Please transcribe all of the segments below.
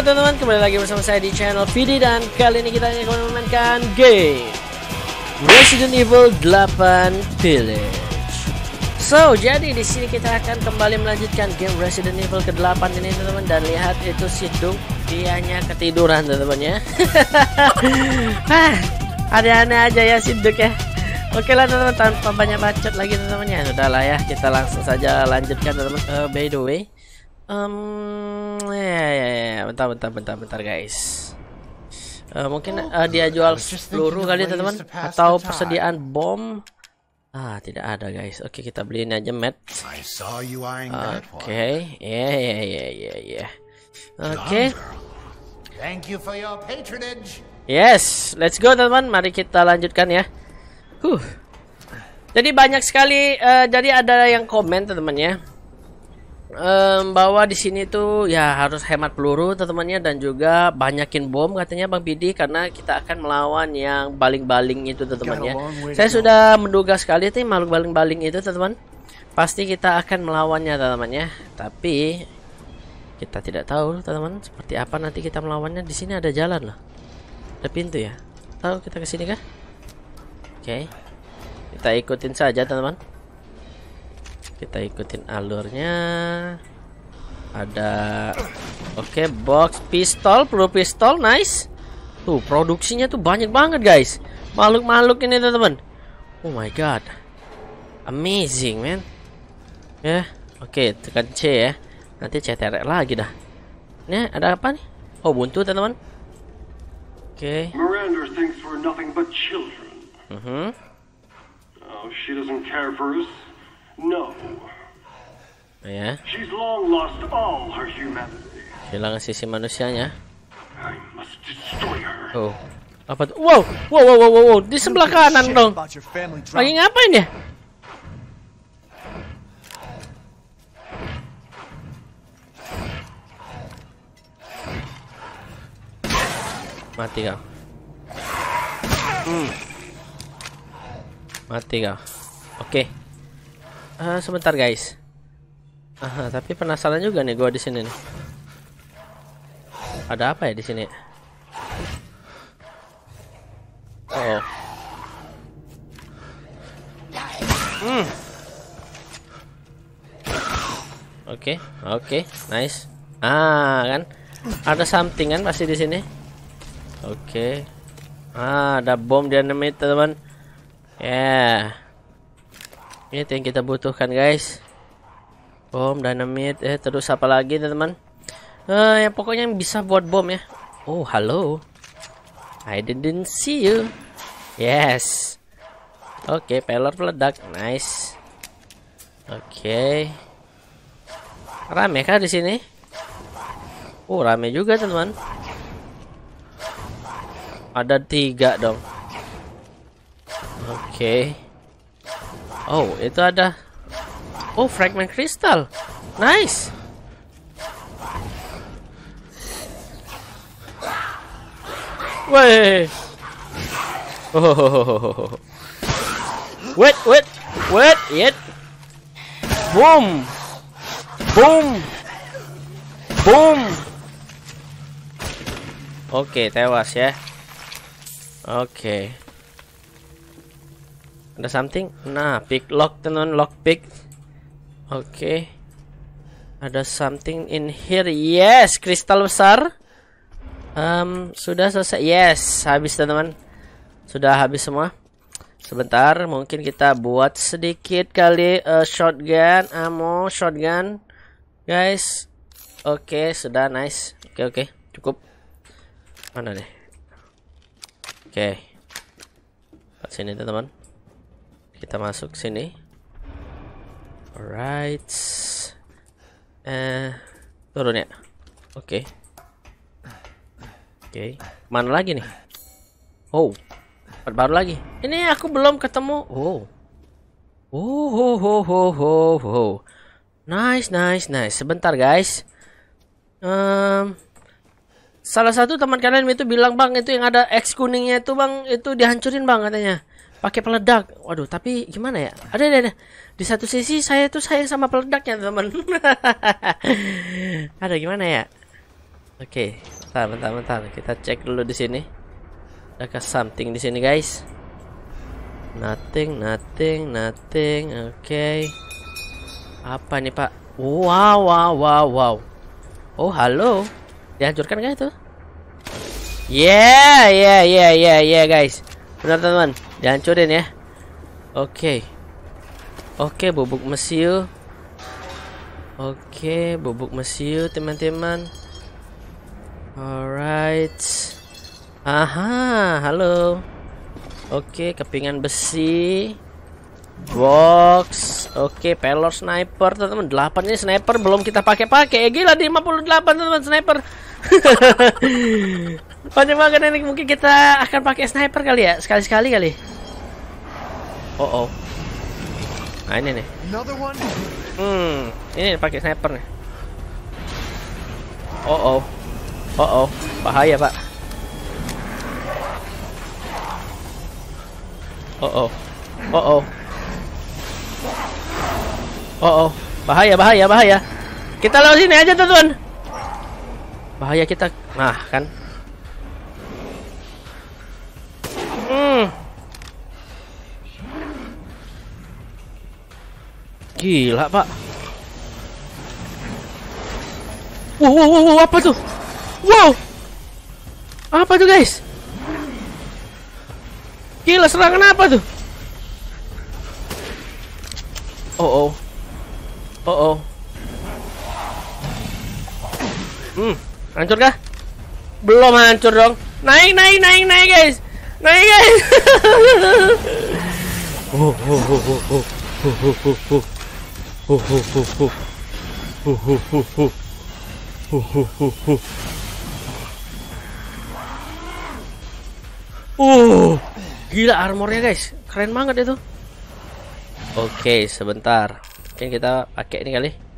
Halo teman-teman, kembali lagi bersama saya di channel Vidi dan kali ini kita akan memainkan game Resident Evil 8 Village. So, jadi di sini kita akan kembali melanjutkan game Resident Evil ke-8 ini teman-teman dan lihat itu si Duke dianya ketiduran teman-teman ya. ada-ada ah, aja ya si Duke ya. Oke lah teman-teman tanpa banyak bacot lagi teman-teman ya. Sudahlah ya, kita langsung saja lanjutkan teman-teman. Uh, by the way, um, Ya, ya ya ya bentar bentar bentar bentar guys. Uh, mungkin uh, dia jual peluru kali ya, teman-teman atau persediaan bom. Ah, tidak ada guys. Oke, kita beliin aja mat. Oke. Ya ya ya ya ya. Oke. Thank you for your patronage. Yes, let's go teman-teman. Mari kita lanjutkan ya. Huh. Jadi banyak sekali uh, jadi ada yang komen teman-teman ya um, bahwa di sini tuh ya harus hemat peluru teman-temannya dan juga banyakin bom katanya Bang Bidi karena kita akan melawan yang baling-baling itu teman-temannya. Saya sudah menduga sekali tuh makhluk baling-baling itu teman-teman. Pasti kita akan melawannya teman-temannya. Tapi kita tidak tahu teman-teman seperti apa nanti kita melawannya. Di sini ada jalan loh. Ada pintu ya. Tahu kita ke sini kah? Oke. Okay. Kita ikutin saja teman-teman kita ikutin alurnya ada oke okay, box pistol peluru pistol nice tuh produksinya tuh banyak banget guys makhluk-makhluk ini teman-teman oh my god amazing man ya yeah. oke okay, tekan C ya nanti CTR lagi dah ini ada apa nih oh buntu teman-teman oke okay. Miranda thinks mm-hmm. oh, she doesn't care for us No. Ya. She's long lost all her humanity. Hilang sisi manusianya. I must destroy her. Oh. Apa tuh? Wow, wow, wow, wow, wow, di sebelah kanan dong. Lagi ngapain ya? Mati kau. Hmm. Mati kau. Oke. Okay. Uh, sebentar guys. Uh, tapi penasaran juga nih gua di sini nih. Ada apa ya di sini? Oh. Hmm. Oke, okay, oke, okay, nice. Ah, kan? Ada something kan pasti di sini. Oke. Okay. Ah, ada bom di enemy, teman. Ya. Yeah. Ini yang kita butuhkan guys bom dynamite eh terus apa lagi teman-teman eh ya pokoknya yang bisa buat bom ya oh halo I didn't see you yes oke okay, pelor peledak nice oke okay. rame kah di sini oh rame juga teman-teman ada tiga dong oke okay. Oh, itu ada. Oh, fragment crystal. Nice. Wait. Oh. Wait, wait, wait, yet. Boom. Boom. Boom. Oke, okay, tewas ya. Oke. Okay. Ada something? Nah, pick lock tenon lock pick. Oke. Okay. Ada something in here. Yes, kristal besar. Um, sudah selesai. Yes, habis teman-teman. Sudah habis semua. Sebentar, mungkin kita buat sedikit kali uh, shotgun, ammo, shotgun. Guys. Oke, okay, sudah nice. Oke, okay, oke. Okay. Cukup. Mana deh? Oke. Okay. Sini teman-teman kita masuk sini alright eh turun ya oke oke mana lagi nih oh baru, baru lagi ini aku belum ketemu oh oh oh oh oh ho ho nice nice nice sebentar guys um, salah satu teman kalian itu bilang bang itu yang ada X kuningnya itu bang itu dihancurin bang katanya pakai peledak. Waduh, tapi gimana ya? Ada ada, ada. Di satu sisi saya tuh sayang sama peledaknya, teman. ada gimana ya? Oke, okay. bentar, bentar, bentar. Kita cek dulu di sini. Adakah something di sini, guys? Nothing, nothing, nothing. Oke. Okay. Apa nih, Pak? Wow, wow, wow, wow. Oh, halo. Dihancurkan guys itu? Yeah, yeah, yeah, yeah, yeah, guys. Benar teman-teman, dihancurin ya. Oke. Oke, bubuk mesiu. Oke, bubuk mesiu teman-teman. Alright. Aha, halo. Oke, kepingan besi. Box. Oke, pelor sniper teman-teman. 8 ini sniper belum kita pakai-pakai. Gila di 58 teman-teman sniper. Banyak banget ini mungkin kita akan pakai sniper kali ya sekali-sekali kali. Oh oh. Nah ini nih. Hmm, ini pakai sniper nih. Oh oh. Oh oh, bahaya, Pak. Oh oh. Oh oh. Oh oh, bahaya bahaya bahaya. Kita lewat sini aja tuh, Tuan bahaya kita nah kan hmm. gila pak wow, wow wow wow apa tuh wow apa tuh guys gila serangan apa tuh oh oh oh oh hmm Hancur kah? Belum hancur dong. Naik, naik, naik, naik guys. Naik guys. oh, gila armornya guys, keren banget itu. Oke, okay, sebentar. Mungkin kita pakai ini kali.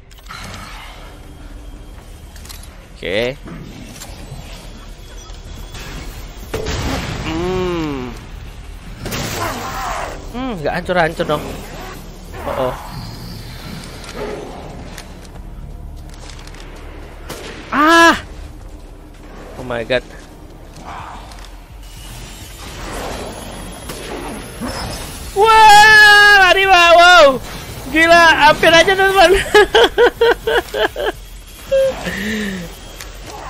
Oke. Okay. Hmm. Hmm, nggak hancur-hancur dong. Oh, oh. Ah. Oh my god. Wow, lari wow, wow, gila, hampir aja teman.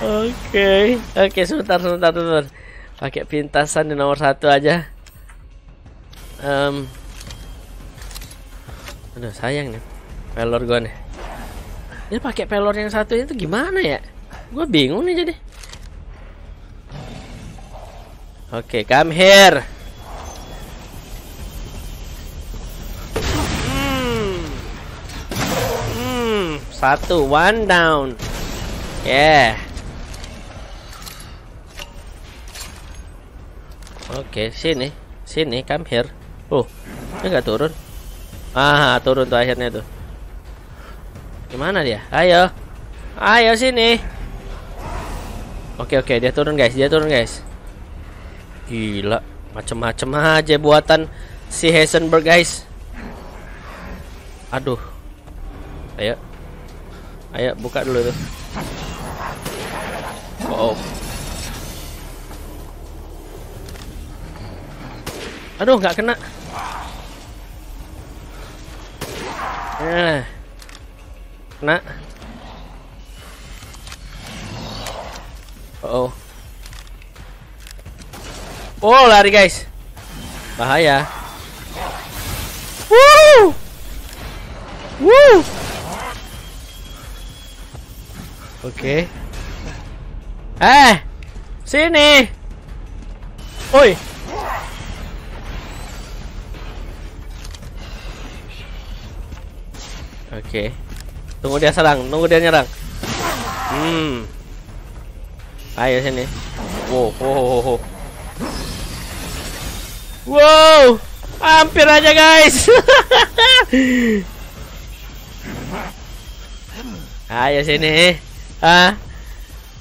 Oke, oke sebentar sebentar sebentar. Pakai pintasan di nomor satu aja. Um, aduh sayang nih, pelor gue nih. Ini ya, pakai pelor yang satu itu gimana ya? Gue bingung nih jadi. Oke, okay, come here. Hmm. Hmm. satu, one down. Yeah. Oke, sini. Sini, come here. Oh, dia nggak turun. Ah, turun tuh akhirnya tuh. Gimana dia? Ayo. Ayo sini. Oke, oke, dia turun guys, dia turun guys. Gila, macem-macem aja buatan si Heisenberg guys. Aduh. Ayo. Ayo buka dulu tuh. Wow. Oh. Aduh, nggak kena. eh Kena. Uh oh. Oh, lari guys. Bahaya. Woo! Woo! Oke. Okay. Eh, sini. Oi. Oke. Okay. Tunggu dia serang, tunggu dia nyerang. Hmm. Ayo sini. Wow, wow, wow. Wow, wow. hampir aja guys. Ayo sini. Ah.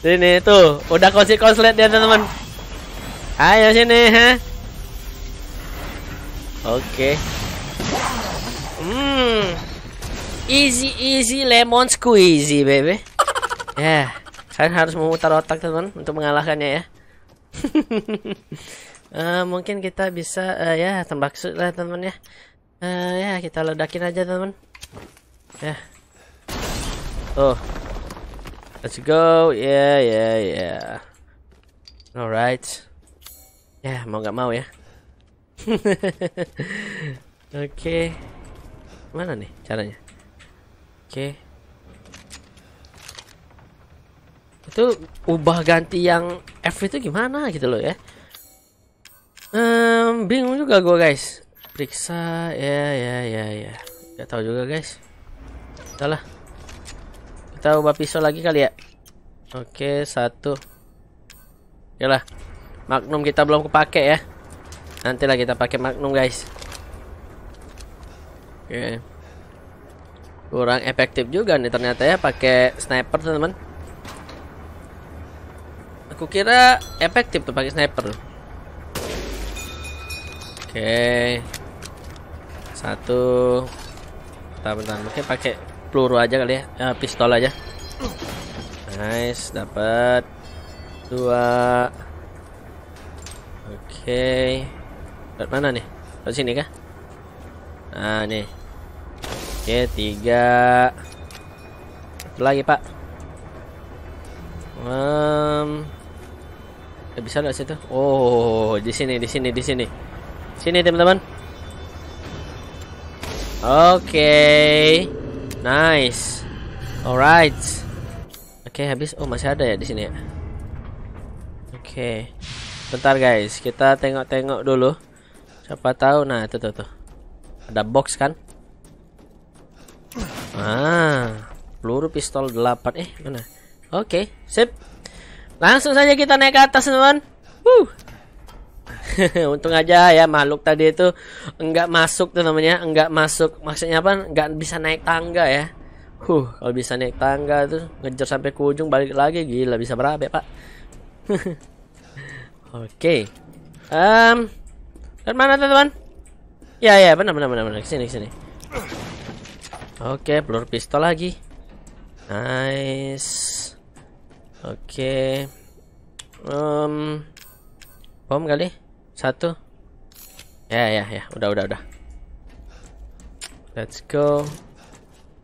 Sini tuh, udah konslet konslet dia teman-teman. Ayo sini, ha. Oke. Easy easy lemon squeezy baby. Ya, yeah. kalian harus memutar otak teman untuk mengalahkannya ya. uh, mungkin kita bisa uh, ya tembak lah teman ya. Uh, ya kita ledakin aja teman. Ya. Yeah. Oh. Let's go. Yeah yeah yeah. Alright. Ya yeah, mau nggak mau ya. Oke. Okay. Mana nih caranya? Oke. Itu ubah ganti yang F itu gimana gitu loh ya. Um, bingung juga gue guys. Periksa ya ya ya ya. Gak tahu juga guys. Udahlah. Kita ubah pisau lagi kali ya. Oke, okay, satu. Yalah. Magnum kita belum kepake ya. Nanti Nantilah kita pakai Magnum guys. Oke. Okay kurang efektif juga nih ternyata ya pakai sniper teman-teman aku kira efektif tuh pakai sniper oke satu bentar bentar mungkin pakai peluru aja kali ya eh, pistol aja nice dapat dua oke okay. dari mana nih dari sini kah nah nih Oke, tiga. Satu lagi, Pak. Um, eh, bisa nggak situ? Oh, di sini, di sini, di sini. Sini, teman-teman. Oke. Okay. Nice. Alright. Oke, okay, habis. Oh, masih ada ya di sini ya. Oke. Okay. Bentar, guys. Kita tengok-tengok dulu. Siapa tahu. Nah, itu tuh tuh. Ada box kan? Ah, peluru pistol 8 eh mana? Oke, okay, sip. Langsung saja kita naik ke atas, teman. Wuh. Untung aja ya makhluk tadi itu enggak masuk tuh namanya, enggak masuk. Maksudnya apa? Enggak bisa naik tangga ya. Huh, kalau bisa naik tangga tuh ngejar sampai ke ujung balik lagi gila bisa berapa, ya, Pak? Oke. Okay. Um, ke mana teman-teman? Ya ya, benar benar benar benar. Sini sini. Oke, okay, peluru pistol lagi. Nice. Oke. Okay. Um, bom kali. Satu. Ya, ya, ya. Udah, udah, udah. Let's go.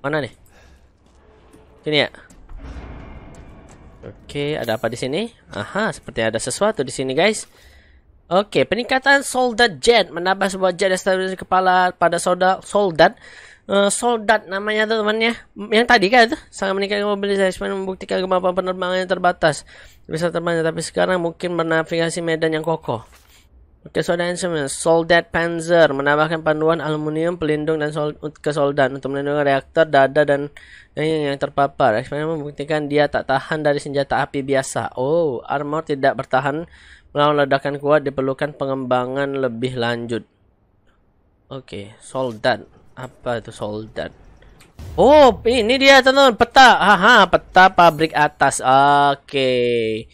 Mana nih? Sini ya. Oke, okay, ada apa di sini? Aha, seperti ada sesuatu di sini, guys. Oke, okay, peningkatan soldat jet menambah sebuah jet yang stabilisasi kepala pada soldat soldat Eh, soldat namanya temannya yang tadi kan itu sangat meningkatkan mobilisasi membuktikan kemampuan penerbangannya terbatas bisa terbang tapi sekarang mungkin bernavigasi medan yang kokoh Oke, saudara Soldat Panzer menambahkan panduan aluminium pelindung dan sol ke soldan untuk melindungi reaktor dada dan yang, yang terpapar. Eksperimen membuktikan dia tak tahan dari senjata api biasa. Oh, armor tidak bertahan melawan ledakan kuat diperlukan pengembangan lebih lanjut. Oke, soldat apa itu soldat oh ini dia teman peta haha peta pabrik atas oke okay.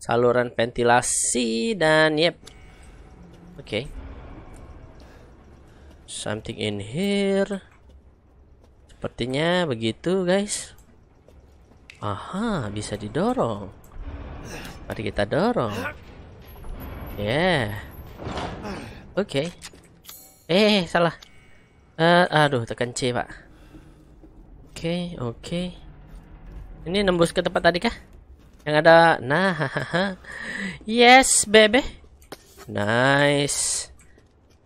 saluran ventilasi dan yep oke okay. something in here sepertinya begitu guys aha bisa didorong mari kita dorong ya yeah. oke okay. eh salah Uh, aduh, tekan C, Pak. Oke, okay, oke. Okay. Ini nembus ke tempat tadi kah? Yang ada nah, yes, bebe. Nice.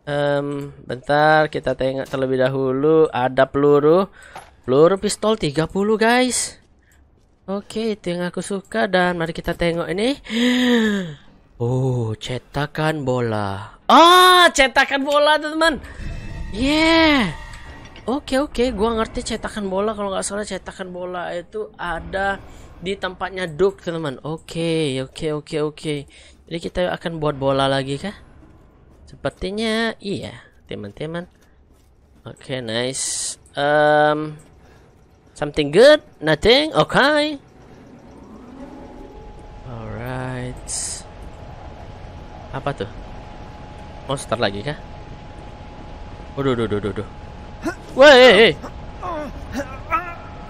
Um, bentar kita tengok terlebih dahulu ada peluru. Peluru pistol 30, guys. Oke, okay, itu yang aku suka dan mari kita tengok ini. Oh, cetakan bola. Ah, oh, cetakan bola, teman-teman. Yeah. Oke okay, oke, okay. gua ngerti cetakan bola kalau nggak salah cetakan bola itu ada di tempatnya Duke, teman. Oke, okay, oke okay, oke okay, oke. Okay. Jadi kita akan buat bola lagi kah? Sepertinya iya, teman-teman. Oke, okay, nice. Um something good? Nothing? Okay. Alright. Apa tuh? Monster lagi kah? Waduh, waduh, waduh, waduh. Wah, Woi,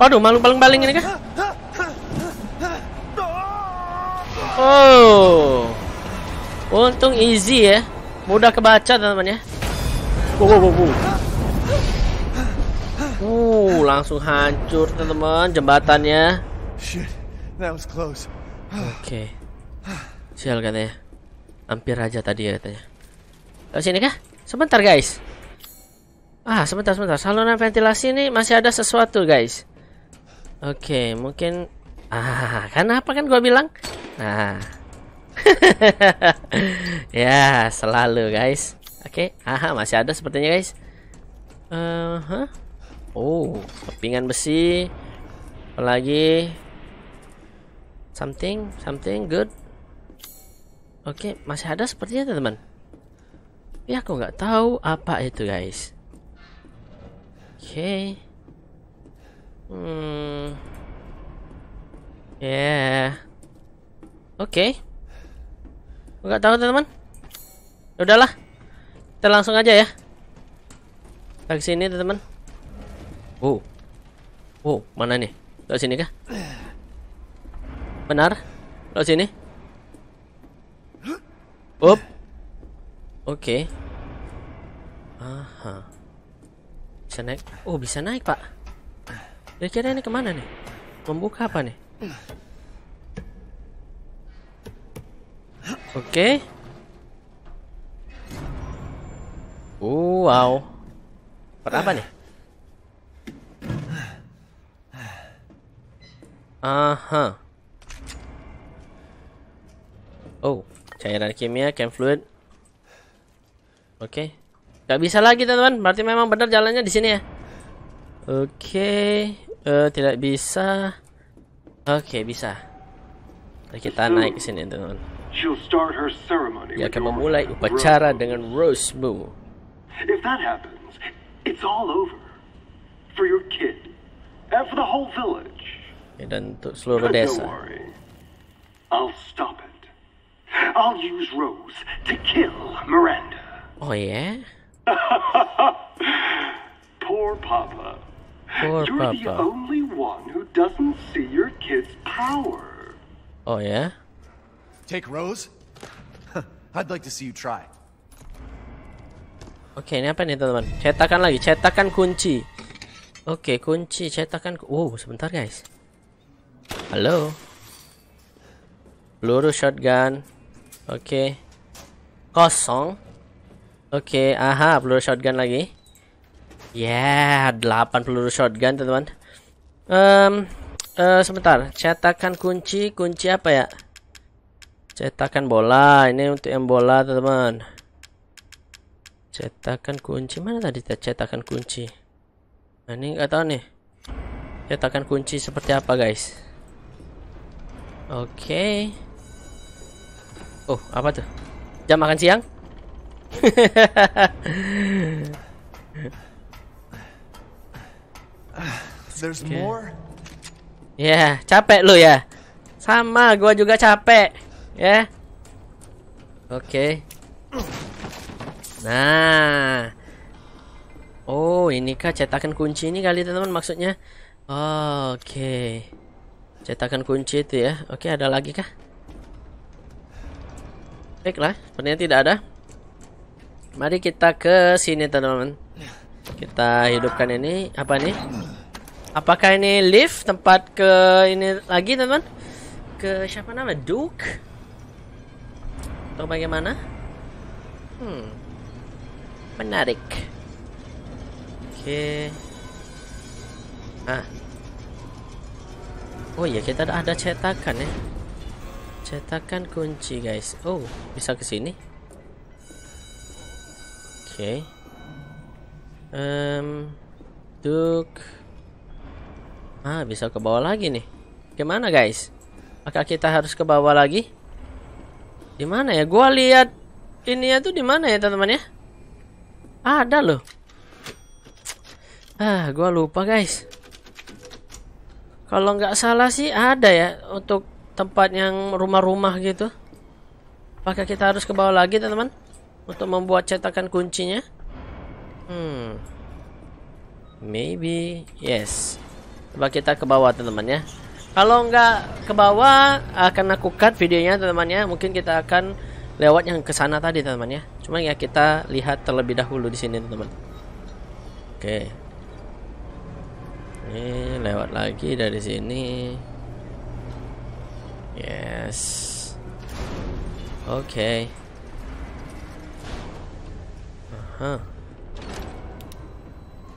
Waduh, malu paling paling ini kan? Oh. Untung easy ya. Mudah kebaca teman-teman ya. Wow, wow, wow, Uh, langsung hancur teman-teman jembatannya. Shit, that was close. Oke. Okay. Sial katanya. Hampir aja tadi ya katanya. Ke sini kah? Sebentar guys. Ah, sebentar, sebentar. Saluran ventilasi ini masih ada sesuatu, guys. Oke, okay, mungkin... Ah, kenapa apa kan gue bilang? Nah. ya, selalu, guys. Oke, okay. ah masih ada sepertinya, guys. Uh -huh. Oh, kepingan besi. Apalagi... Something, something good. Oke, okay, masih ada sepertinya, teman-teman. Ya, aku nggak tahu apa itu, guys. Okay. Hmm. Yeah. Okay. Enggak tahu teman-teman. Ya udahlah. Kita langsung aja ya. Ke sini teman-teman. Oh. Oh, mana nih? Ke sini kah? Benar? Ke sini? Up. Oke. Okay. Aha bisa naik oh bisa naik pak Ya, kira ini kemana nih membuka apa nih oke okay. wow per apa nih aha oh cairan kimia chem fluid oke okay. Gak bisa lagi teman-teman. Berarti memang benar jalannya di sini ya. Oke, okay. uh, eh, tidak bisa. Oke, okay, bisa. Kita naik ke sini teman-teman. Dia akan memulai upacara dengan Rose If that happens, it's all over for your kid and for the whole village. Ya, dan untuk seluruh desa. I'll stop it. I'll use Rose to kill Miranda. Oh Yeah? Poor Papa. Poor You're Papa. the only one who doesn't see your kid's power. Oh, yeah? Take Rose? I'd like to see you try. Oke, okay, ini apa nih, teman-teman? Cetakan lagi, cetakan kunci. Oke, okay, kunci cetakan. Wow, oh, sebentar, guys. Halo. Peluru shotgun. Oke. Okay. Kosong. Oke, okay, aha, peluru shotgun lagi. Ya, yeah, 8 peluru shotgun, teman-teman. Um, uh, sebentar, cetakan kunci, kunci apa ya? Cetakan bola, ini untuk yang bola, teman-teman. Cetakan kunci, mana tadi cetakan kunci? Nah, ini nggak tahu nih. Cetakan kunci seperti apa, guys? Oke. Okay. Oh, apa tuh? Jam makan siang? There's okay. more? Ya, yeah, capek lu ya. Sama, gua juga capek. Ya. Yeah. Oke. Okay. Nah. Oh, ini kah cetakan kunci ini kali teman-teman maksudnya? Oh, Oke. Okay. Cetakan kunci itu ya. Oke, okay, ada lagi kah? Baiklah, sepertinya tidak ada. Mari kita ke sini teman-teman. Kita hidupkan ini. Apa nih? Apakah ini lift tempat ke ini lagi teman-teman? Ke siapa nama? Duke? Atau bagaimana? Hmm. Menarik. Oke. Okay. Ah. Oh iya kita ada cetakan ya. Cetakan kunci guys. Oh bisa ke sini. Okay. Um, duk. Ah, bisa ke bawah lagi nih. Gimana guys? Apakah kita harus ke bawah lagi? Di mana ya? Gua lihat ini tuh di mana ya teman-teman ya? ada loh. Ah, gua lupa guys. Kalau nggak salah sih ada ya untuk tempat yang rumah-rumah gitu. Apakah kita harus ke bawah lagi teman-teman? untuk membuat cetakan kuncinya? Hmm. Maybe. Yes. Coba kita ke bawah teman-teman ya. Kalau nggak ke bawah akan aku cut videonya teman-teman ya. Mungkin kita akan lewat yang ke sana tadi teman-teman ya. Cuma ya kita lihat terlebih dahulu di sini teman-teman. Oke. Ini lewat lagi dari sini. Yes. Oke. Okay.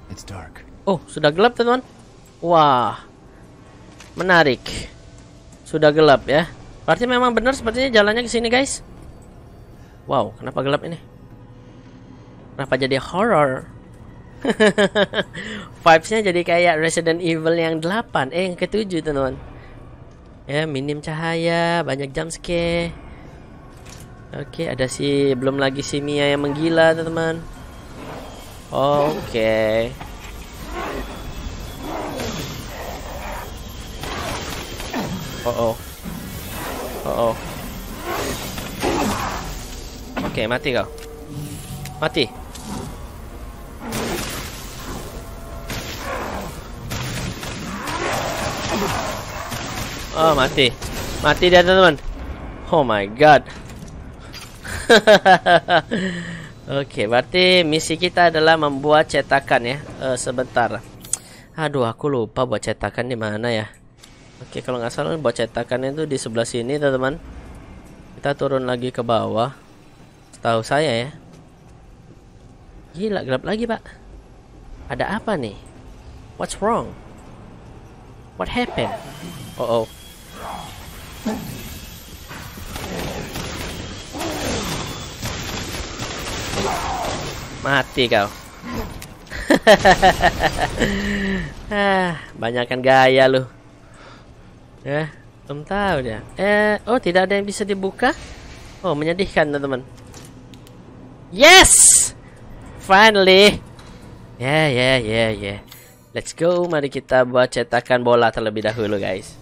It's dark. Oh, sudah gelap, teman Wah. Menarik. Sudah gelap ya. Berarti memang benar sepertinya jalannya ke sini, guys. Wow, kenapa gelap ini? Kenapa jadi horror? Vibesnya jadi kayak Resident Evil yang 8, eh yang ke-7, teman-teman. Ya, minim cahaya, banyak jump Oke, ada si belum lagi si Mia yang menggila, teman-teman. Oke. Okay. Oh oh. Oh oh. Oke, mati kau. Mati. Oh, mati. Mati dia, teman-teman. Oh my god. Oke, berarti misi kita adalah membuat cetakan ya. Uh, sebentar. Aduh, aku lupa buat cetakan di mana ya. Oke, kalau nggak salah buat cetakannya itu di sebelah sini, teman-teman. Kita turun lagi ke bawah. Tahu saya ya. Gila, gelap lagi, Pak. Ada apa nih? What's wrong? What happened? Oh, oh. Mati kau. ah, banyakkan gaya lu. Eh, belum tahu dia. Eh, oh tidak ada yang bisa dibuka? Oh, menyedihkan teman-teman. Yes! Finally. Ya, yeah, ya, yeah, ya, yeah, ya. Let's go, mari kita buat cetakan bola terlebih dahulu, guys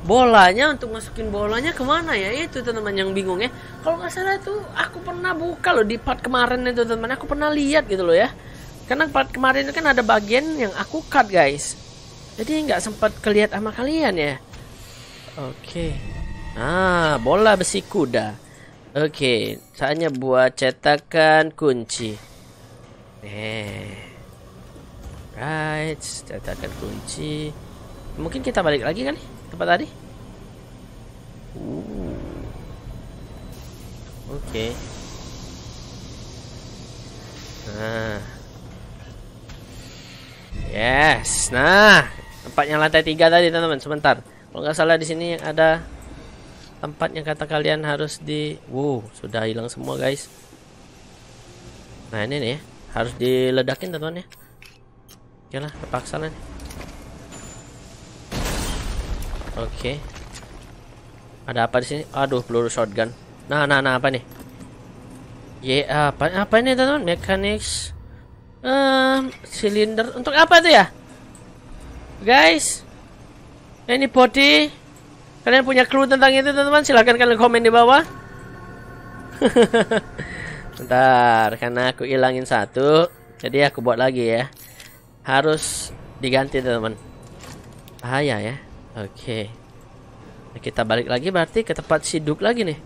bolanya untuk masukin bolanya kemana ya itu teman-teman yang bingung ya kalau nggak salah itu aku pernah buka loh di part kemarin itu teman-teman aku pernah lihat gitu loh ya karena part kemarin itu kan ada bagian yang aku cut guys jadi nggak sempat kelihat sama kalian ya oke okay. ah bola besi kuda oke okay. saatnya buat cetakan kunci eh right cetakan kunci mungkin kita balik lagi kali tempat tadi oke okay. nah yes nah tempat yang lantai tiga tadi teman-teman sebentar kalau nggak salah di sini ada tempat yang kata kalian harus di wow sudah hilang semua guys nah ini nih harus diledakin teman-teman ya oke lah terpaksa lah nih Oke. Okay. Ada apa di sini? Aduh, peluru shotgun. Nah, nah, nah, apa nih? Ya, apa apa ini, teman-teman? Mechanics um, silinder untuk apa itu ya? Guys. Ini body. Kalian punya clue tentang itu, teman-teman? Silahkan kalian komen di bawah. Bentar, karena aku hilangin satu, jadi aku buat lagi ya. Harus diganti, teman-teman. Bahaya ya. Oke. Nah, kita balik lagi berarti ke tempat siduk lagi nih.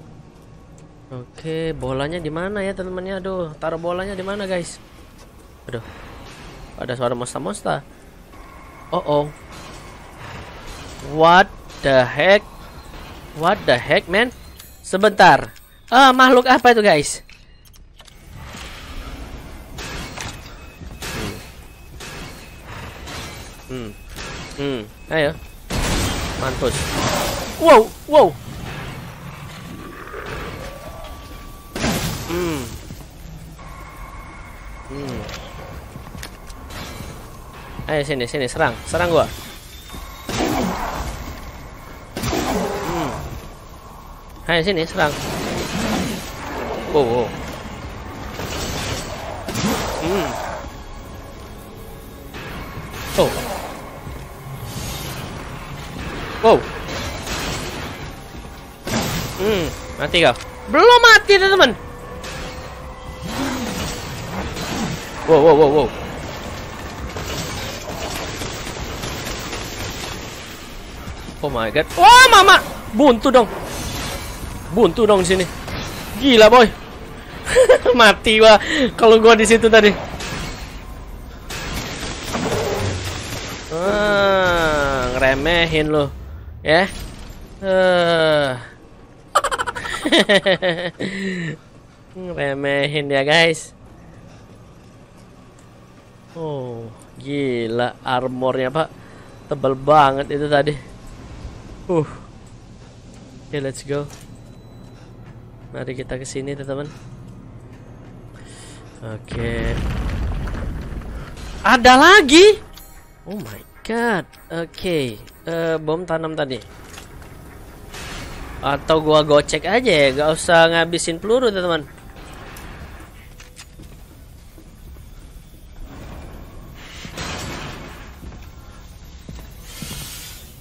Oke, bolanya di mana ya teman-temannya? Aduh, taruh bolanya di mana, guys? Aduh. Ada suara monster-monster. Oh oh. What the heck? What the heck, man? Sebentar. Ah, makhluk apa itu, guys? Hmm. Hmm. hmm. Ayo mantus, Wow, wow. Hmm. Hmm. Ayo sini, sini serang, serang gua. Hmm. Ayo sini serang. Wow, wow. Hmm. Wow. Hmm, mati kau. Belum mati teman-teman. Wow, wow, wow, wow. Oh my god. Oh, mama. Buntu dong. Buntu dong di sini. Gila, boy. mati gua kalau gua di situ tadi. Ah, ngeremehin lo ya uh. Eh. remehin ya guys oh gila armornya pak tebal banget itu tadi uh oke okay, let's go mari kita ke sini teman-teman oke okay. ada lagi oh my god oke okay uh, bom tanam tadi? Atau gua gocek aja ya, gak usah ngabisin peluru teman-teman.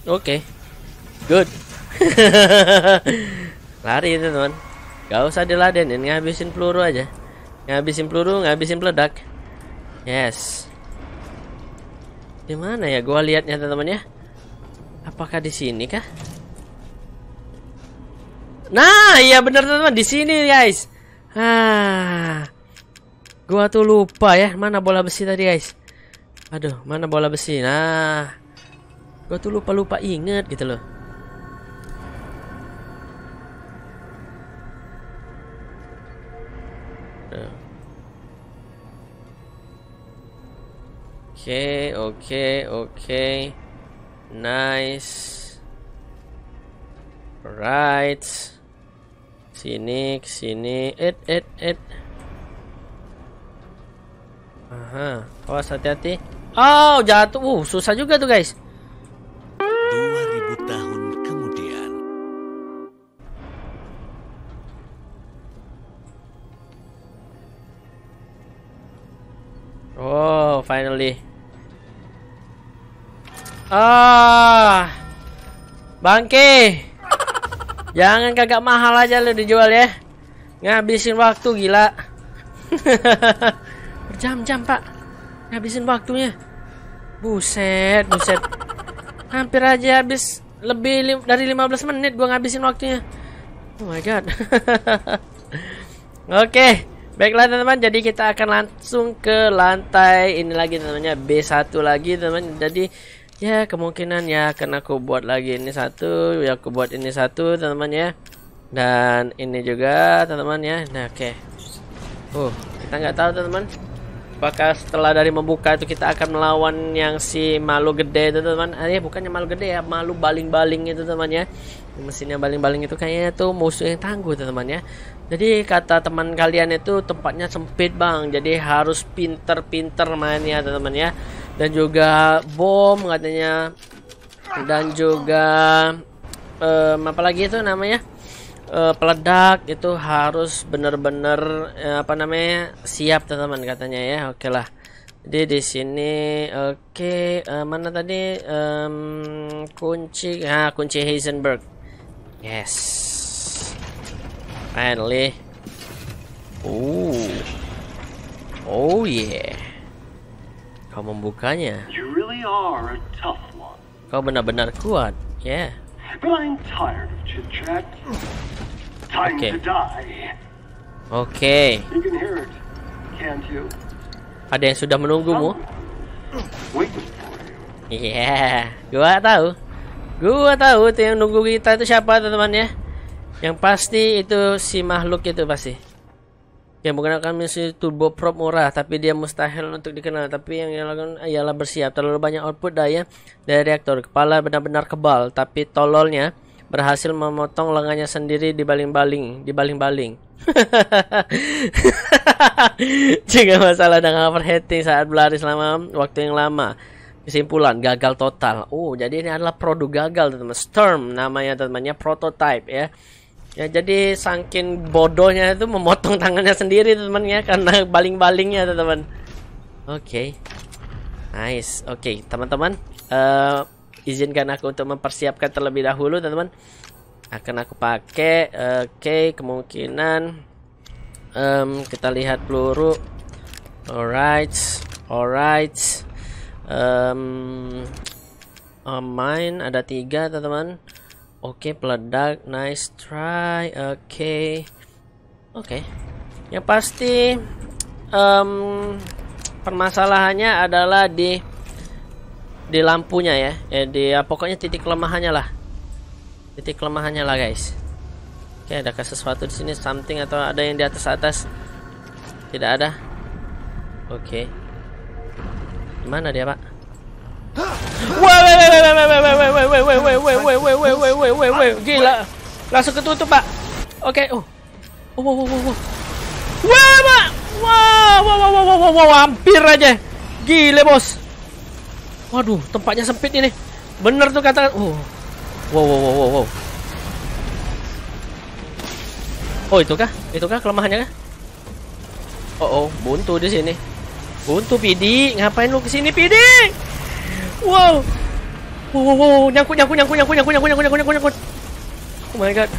Oke. Okay. Good. Lari teman. Gak usah diladenin, ngabisin peluru aja. Ngabisin peluru, ngabisin peledak. Yes. Di mana ya gua liatnya teman-teman ya? Apakah di sini kah? Nah, iya bener teman-teman di sini guys. Ah. Gua tuh lupa ya, mana bola besi tadi guys. Aduh, mana bola besi? Nah. Gua tuh lupa-lupa inget gitu loh. Oke, okay, oke, okay, oke. Okay. Nice. Right. Sini, sini. It, it, it. Aha. Awas hati-hati. Oh, jatuh. Uh, susah juga tuh, guys. 2000 tahun kemudian. Oh, finally. Ah. Bangke. Jangan kagak mahal aja lu dijual ya. Ngabisin waktu gila. Berjam-jam, Pak. Ngabisin waktunya. Buset, buset. Hampir aja habis lebih li dari 15 menit gua ngabisin waktunya. Oh my god. Oke. Okay. Baiklah teman-teman, jadi kita akan langsung ke lantai ini lagi namanya B1 lagi teman-teman. Jadi ya kemungkinan ya karena aku buat lagi ini satu ya aku buat ini satu teman-teman ya dan ini juga teman-teman ya nah oke okay. uh kita nggak tahu teman-teman apakah setelah dari membuka itu kita akan melawan yang si malu gede itu teman ah, ya bukannya malu gede ya malu baling-baling itu teman ya mesinnya baling-baling itu kayaknya tuh musuh yang tangguh teman-teman ya jadi kata teman kalian itu tempatnya sempit bang jadi harus pinter-pinter mainnya teman-teman ya dan juga bom katanya dan juga um, apa lagi itu namanya uh, peledak itu harus benar-benar uh, apa namanya siap teman-teman katanya ya oke okay lah jadi di sini oke okay, uh, eh, mana tadi um, kunci ah kunci Heisenberg yes finally oh oh yeah Kau membukanya. Kau benar-benar kuat, ya. Yeah. Oke. Ada yang sudah menunggumu. Iya, yeah. gua tahu. Gua tahu itu yang nunggu kita itu siapa teman-teman ya. Yang pasti itu si makhluk itu pasti yang menggunakan turbo prop murah tapi dia mustahil untuk dikenal tapi yang dilakukan ialah bersiap terlalu banyak output daya dari reaktor kepala benar-benar kebal tapi tololnya berhasil memotong lengannya sendiri di baling-baling di baling-baling jika masalah dengan overheating saat berlari selama waktu yang lama kesimpulan gagal total oh jadi ini adalah produk gagal teman-teman storm namanya temannya prototype ya Ya jadi saking bodohnya itu memotong tangannya sendiri teman ya karena baling-balingnya teman. Oke. Okay. Nice. Oke, okay, teman-teman. Uh, izinkan aku untuk mempersiapkan terlebih dahulu teman-teman. Akan aku pakai uh, oke okay, kemungkinan um, kita lihat peluru. Alright. Alright. Um, um oh, main ada tiga teman-teman. Oke, okay, peledak. Nice try. Oke. Okay. Oke. Okay. Yang pasti um, permasalahannya adalah di di lampunya ya. Ya di ya, pokoknya titik kelemahannya lah. Titik kelemahannya lah, guys. Oke, okay, adakah sesuatu di sini something atau ada yang di atas atas? Tidak ada. Oke. Okay. Di mana dia, Pak? Gila. Langsung ketutup, Pak. Oke. Oh. Wah, wow, wow, wow. Wah, Pak. Wah, wah, wah, wah, wah, wah, hampir aja. Gila, Bos. Waduh, tempatnya sempit ini. Bener tuh kata. Oh. Wow, wow, wow, wow, wow. Oh, itu kah? Itu kah kelemahannya kah? Oh, oh, buntu di sini. Buntu, Pidi. Ngapain lu ke sini, Pidi? Wow. Wow, wow, wow. nyangkut nyangkut nyangkut nyangkut nyangkut nyangkut nyangkut nyangkut nyangkut. Oh my god.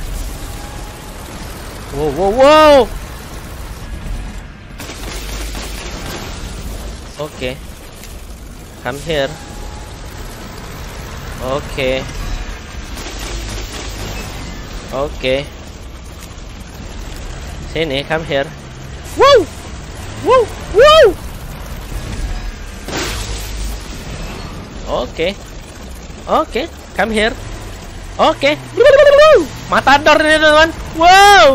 Wow, wow, wow. Okay. Come here. Okay. Okay. Sini, come here. Wow! Wow! Wow! Oke. Oke, come here. Oke. Matador ini teman. teman Wow.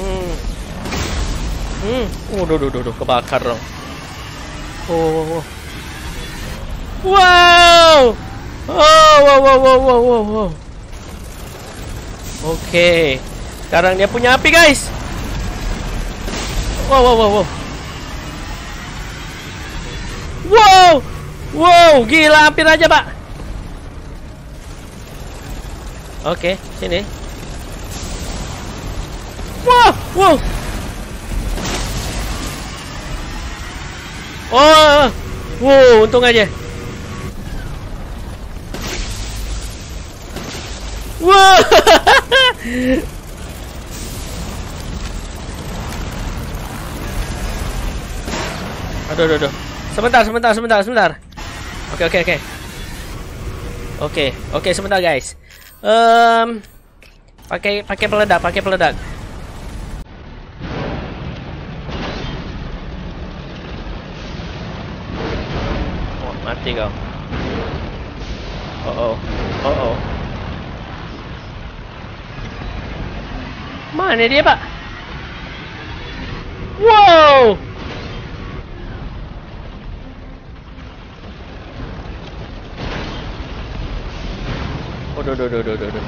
Hmm. Hmm. Oh, duh, duh, duh, duh. kebakar dong. Oh. Wow. Oh, wow, wow, wow, wow, wow, wow. Oke. Okay. Sekarang dia punya api, guys. Wow, wow, wow, wow. Wow Wow gila hampir aja pak Oke okay, sini Wow Wow Oh Wow untung aja Wow Aduh aduh aduh Sebentar, sebentar, sebentar, sebentar. Oke, oke, oke. Oke, oke, sebentar guys. Um, pakai pakai peledak, pakai peledak. Oh, mati kau. Oh, oh, oh, oh. Mana dia pak? Wow! Ôi trời trời trời trời trời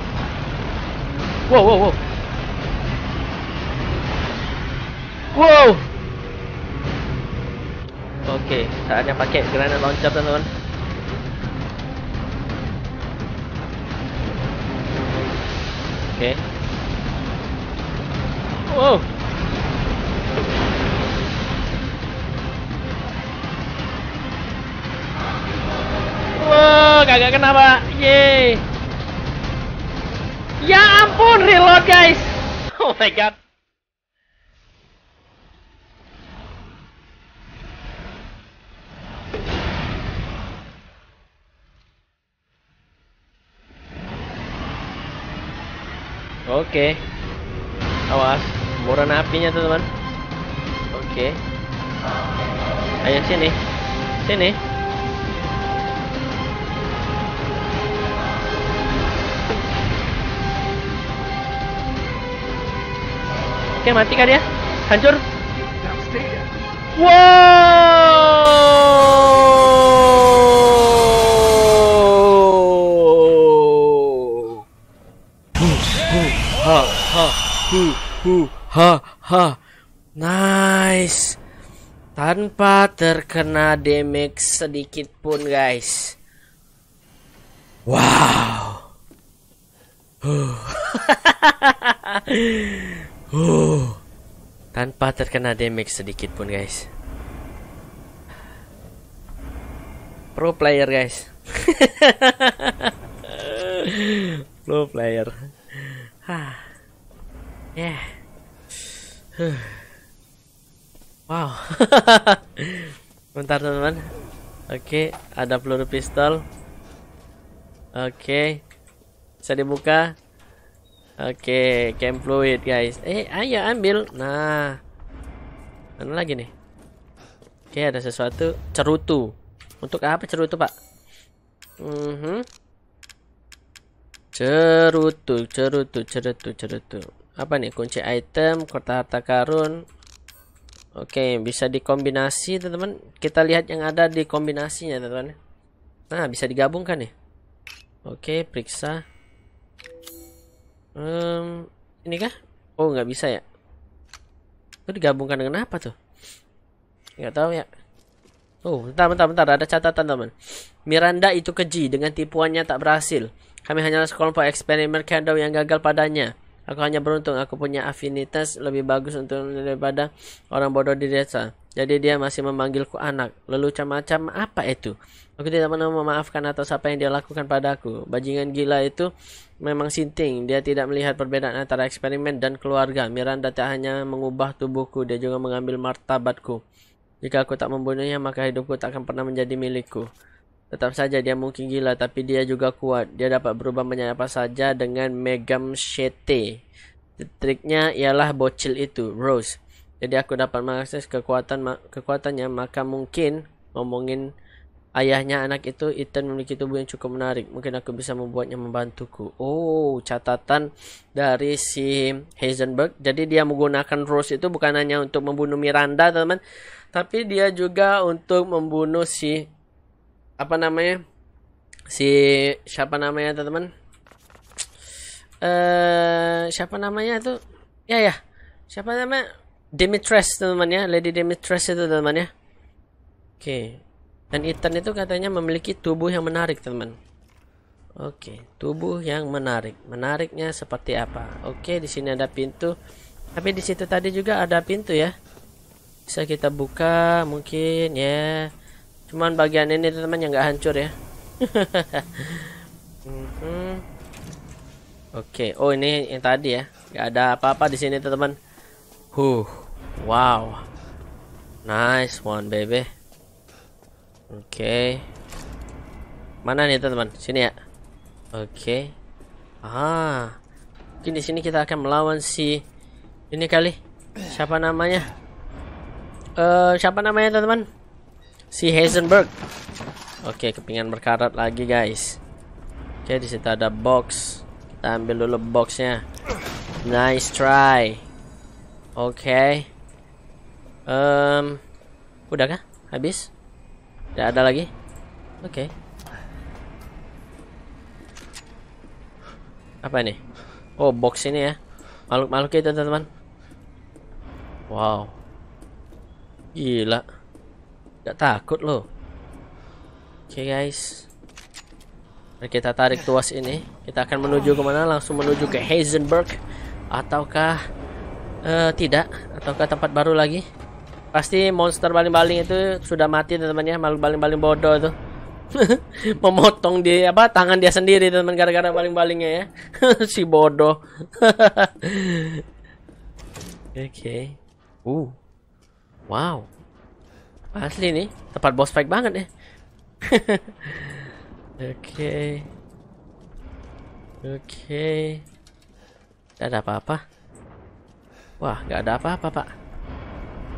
Wow wow wow Wow Oke, okay, saatnya pakai granat loncat teman-teman Oke okay. Wow Wow, kagak kena pak Yeay Ya ampun, reload guys. Oh my god. Oke. Okay. Awas, boran apinya teman-teman. Oke. Okay. Ayo sini. Sini. Oke, mati kan ya? Hancur. Wow. Nice. Tanpa terkena damage sedikit pun, guys. Wow. Huh. Huh. Tanpa terkena damage sedikit pun guys. Pro player guys. Pro player. Hah. Yeah. Huh. Wow. Bentar teman-teman. Oke, okay, ada peluru pistol. Oke. Okay. Bisa dibuka. Oke, okay, camp fluid guys. Eh, ayo ambil. Nah. Mana lagi nih? Oke, okay, ada sesuatu cerutu. Untuk apa cerutu, Pak? Mm hmm. cerutu, cerutu, cerutu, cerutu. Apa nih? Kunci item, kota harta karun. Oke, okay, bisa dikombinasi, teman-teman. Kita lihat yang ada di kombinasinya, teman-teman. Nah, bisa digabungkan nih. Oke, periksa. Um, ini kah? Oh nggak bisa ya? Itu digabungkan dengan apa tuh? Nggak tahu ya. Oh, bentar, bentar, bentar. Ada catatan, teman. Miranda itu keji dengan tipuannya tak berhasil. Kami hanyalah sekelompok eksperimen candle yang gagal padanya. Aku hanya beruntung. Aku punya afinitas lebih bagus untuk daripada orang bodoh di desa. Jadi dia masih memanggilku anak. Lelucon macam apa itu? Aku tidak pernah memaafkan atas apa yang dia lakukan padaku. Bajingan gila itu memang sinting. Dia tidak melihat perbedaan antara eksperimen dan keluarga. Miranda tak hanya mengubah tubuhku, dia juga mengambil martabatku. Jika aku tak membunuhnya, maka hidupku tak akan pernah menjadi milikku. Tetap saja dia mungkin gila, tapi dia juga kuat. Dia dapat berubah menjadi apa saja dengan Megam Shete. Triknya ialah bocil itu, Rose jadi aku dapat mengakses kekuatan ma kekuatannya maka mungkin ngomongin ayahnya anak itu Ethan memiliki tubuh yang cukup menarik mungkin aku bisa membuatnya membantuku oh catatan dari si Heisenberg jadi dia menggunakan Rose itu bukan hanya untuk membunuh Miranda teman tapi dia juga untuk membunuh si apa namanya si siapa namanya teman eh siapa namanya itu ya ya siapa namanya Demetres teman teman ya, Lady Demetres itu teman teman ya. Oke. Dan Ethan itu katanya memiliki tubuh yang menarik teman. teman Oke, tubuh yang menarik. Menariknya seperti apa? Oke, di sini ada pintu. Tapi di situ tadi juga ada pintu ya. Bisa kita buka mungkin ya. Cuman bagian ini teman teman yang gak hancur ya. mm -hmm. Oke, oh ini yang tadi ya. Gak ada apa-apa di sini teman teman. Huh. Wow. Nice one, baby. Oke. Okay. Mana nih, teman-teman? Sini ya. Oke. Okay. Ah. Mungkin di sini kita akan melawan si ini kali. Siapa namanya? Eh, uh, siapa namanya, teman-teman? Si Heisenberg. Oke, okay, kepingan berkarat lagi, guys. Oke, di situ ada box. Kita ambil dulu boxnya. Nice try. Oke. Okay. Um, udahkah? Habis? Tidak ada lagi? Oke. Okay. Apa ini? Oh, box ini ya. Makhluk-makhluk itu, teman-teman. Wow. Gila. Gak takut loh. Oke, okay, guys. Mari kita tarik tuas ini. Kita akan menuju kemana? Langsung menuju ke Heisenberg. Ataukah... Uh, tidak. Ataukah tempat baru lagi? Pasti monster baling-baling itu sudah mati teman-teman ya, baling-baling bodoh itu. Memotong dia apa tangan dia sendiri teman gara-gara baling-balingnya ya. si bodoh. Oke. Okay. Uh. Wow. Asli nih, tempat boss fight banget ya. Oke. Oke. Okay. Tidak ada apa-apa. Wah, nggak ada apa-apa, Pak.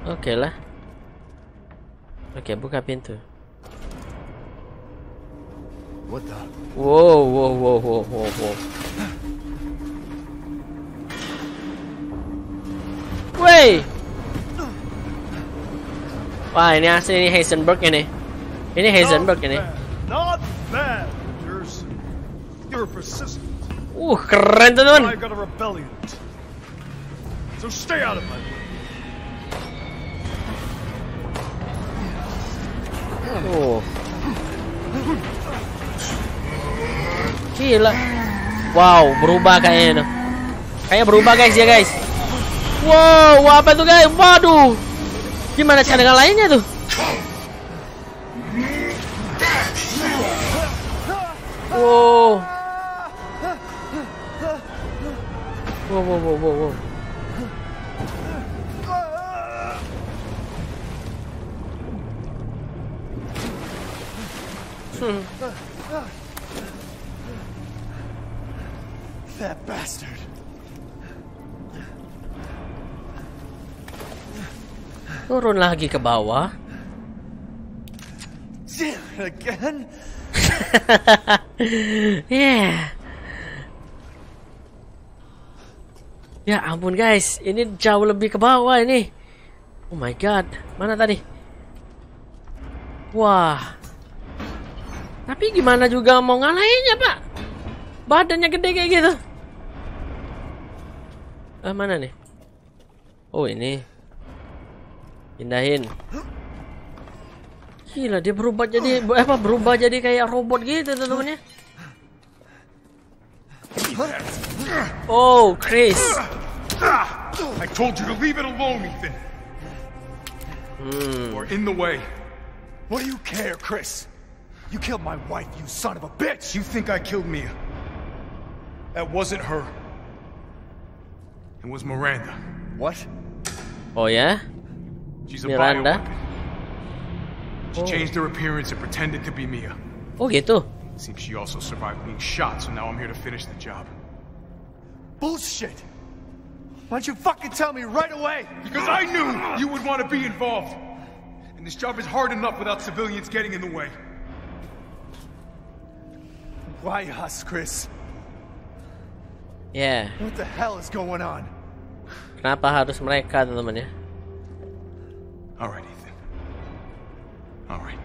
Oke okay lah. Oke, okay, buka pintu. What the? Wow, wow, wow, wow, wow, wow. Wey! Wah, ini asli ini Heisenberg ini. Ini Heisenberg ini. Not bad, Uh, keren tuh, teman. Oh. Gila. Wow, berubah kayaknya Kayaknya berubah guys ya guys. Wow, apa tuh guys? Waduh. Gimana cara dengan lainnya tuh? Wow, wow, wow, wow, wow. that bastard. Turun lagi ke bawah. Again? yeah. Ya ampun guys, ini jauh lebih ke bawah ini. Oh my god, mana tadi? Wah, tapi gimana juga mau ngalahinnya pak? Badannya gede kayak gitu. Eh mana nih? Oh ini. Pindahin. Gila dia berubah jadi eh, apa berubah jadi kayak robot gitu teman Oh, Chris. I told you to leave it alone, Ethan. Hmm. We're in the way. What do you care, Chris? You killed my wife, you son of a bitch! You think I killed Mia? That wasn't her. It was Miranda. What? Oh yeah? She's a Miranda? She oh. changed her appearance and pretended to be Mia. Oh to. Seems she also survived being shot, so now I'm here to finish the job. Bullshit! Why don't you fucking tell me right away? Because I knew you would want to be involved. And this job is hard enough without civilians getting in the way. Why us, Chris? Yeah. What the hell is going on? Kenapa harus mereka, teman-teman ya? All right, Ethan. All right.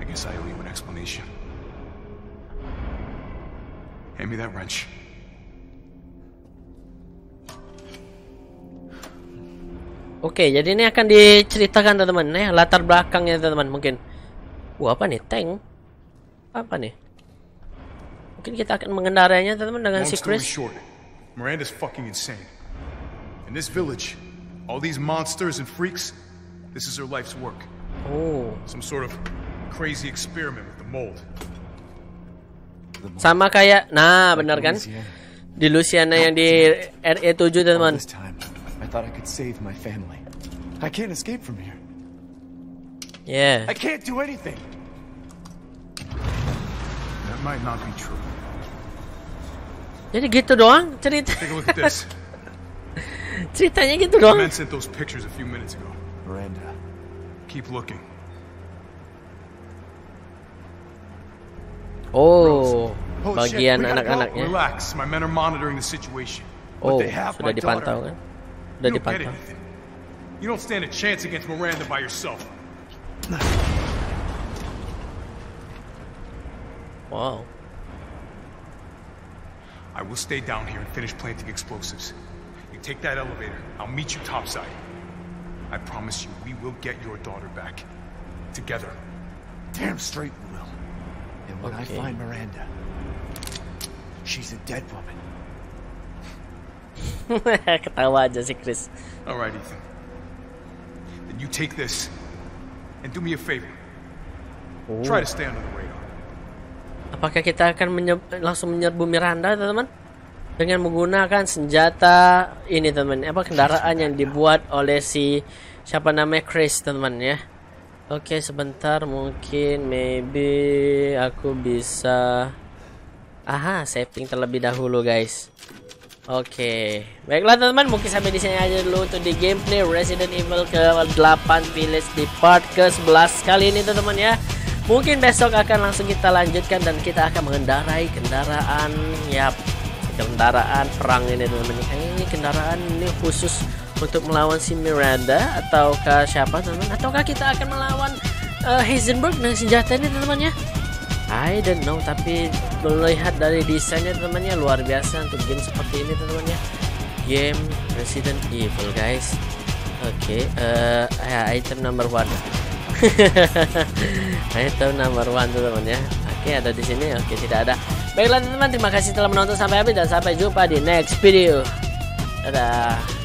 I guess I owe you an explanation. Hand me that wrench. Oke, okay, jadi ini akan diceritakan teman-teman ya, latar belakangnya teman-teman mungkin. Wah, apa nih? Tank? Apa nih? Mungkin kita akan mengendarainya teman-teman dengan si Chris. Short, Miranda's fucking insane. In this village, all these monsters and freaks, this is her life's work. Oh. Some sort of crazy experiment with the mold. Sama kayak, nah benar kan? Di Luciana yang di RE7 teman-teman. I thought I could save my family. I can't escape from here. Yeah. I can't do anything. That might not be true. Jadi gitu doang cerita. Ceritanya gitu doang. Man sent those pictures a few minutes ago. Miranda. Keep looking. Oh, bagian anak-anaknya. Relax, my men are monitoring the situation. Oh, sudah dipantau kan? Sudah dipantau. You don't stand a chance against Miranda by yourself. Wow. I will stay down here and finish planting explosives. You take that elevator. I'll meet you topside. I promise you, we will get your daughter back. Together. Damn straight we will. And when okay. I find Miranda, she's a dead woman. Ketawa dyan Alright, Ethan. Then you take this and do me a favor. Ooh. Try to stay under the radar. Apakah kita akan menyeb langsung menyerbu Miranda, teman-teman? Dengan menggunakan senjata ini, teman. teman Apa kendaraan yang dibuat oleh si siapa namanya Chris, teman ya. Oke, okay, sebentar mungkin maybe aku bisa Aha, saving terlebih dahulu, guys. Oke. Okay. Baiklah teman-teman, mungkin sampai di sini aja dulu untuk di gameplay Resident Evil ke-8 Village di part ke-11 kali ini teman-teman ya. Mungkin besok akan langsung kita lanjutkan dan kita akan mengendarai kendaraan ya kendaraan perang ini teman-teman. Ini kendaraan ini khusus untuk melawan si Miranda ataukah siapa teman-teman? Ataukah kita akan melawan uh, Heisenberg dan senjata ini teman-teman ya? I don't know tapi melihat dari desainnya teman temannya luar biasa untuk game seperti ini teman teman-teman ya game Resident Evil guys oke okay, uh, eh, ya, item number one Item number one tuh teman ya. Oke ada di sini. Oke tidak ada. Baiklah teman-teman terima kasih telah menonton sampai habis dan sampai jumpa di next video. Dadah.